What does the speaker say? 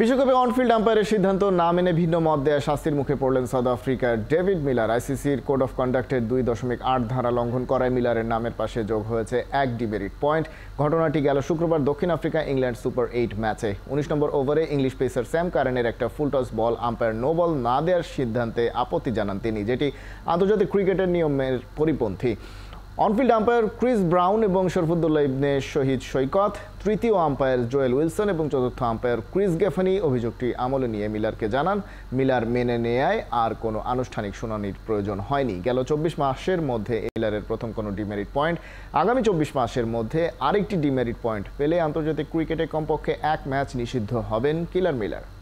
বিশ্বকাপে অনফিল্ড আম্পায়ারের সিদ্ধান্ত না মেনে ভিন্ন মত দেয়া শাস্তির মুখে পড়লেন সাউথ আফ্রিকার ডেভিড মিলার আইসিসির কোড অফ কন্ডাক্টের দুই দশমিক আট ধারা লঙ্ঘন করায় মিলারের নামের পাশে যোগ হয়েছে এক ডিমেরিট পয়েন্ট ঘটনাটি গেল শুক্রবার দক্ষিণ আফ্রিকা ইংল্যান্ড সুপার এইট ম্যাচে উনিশ নম্বর ওভারে ইংলিশ পেসার স্যাম কারেনের একটা full toss ball umpire no ball না দেওয়ার সিদ্ধান্তে আপত্তি জানান তিনি যেটি আন্তর্জাতিক ক্রিকেটের নিয়মের পরিপন্থী অনফিল্ড আম্পায়ার ক্রিস ব্রাউন এবং শরফুদ্দুল্লাহ ইবনে শহীদ সৈকত তৃতীয় আম্পায়ার জোয়েল উইলসন এবং চতুর্থ আম্পায়ার ক্রিস গেফানি অভিযোগটি আমলে নিয়ে মিলারকে জানান মিলার মেনে নেয় আর কোনো আনুষ্ঠানিক শুনানির প্রয়োজন হয়নি গেল চব্বিশ মাসের মধ্যে মিলারের প্রথম কোনো ডিমেরিট পয়েন্ট আগামী চব্বিশ মাসের মধ্যে আরেকটি ডিমেরিট পয়েন্ট পেলে আন্তর্জাতিক ক্রিকেটে কমপক্ষে এক ম্যাচ নিষিদ্ধ হবেন কিলার মিলার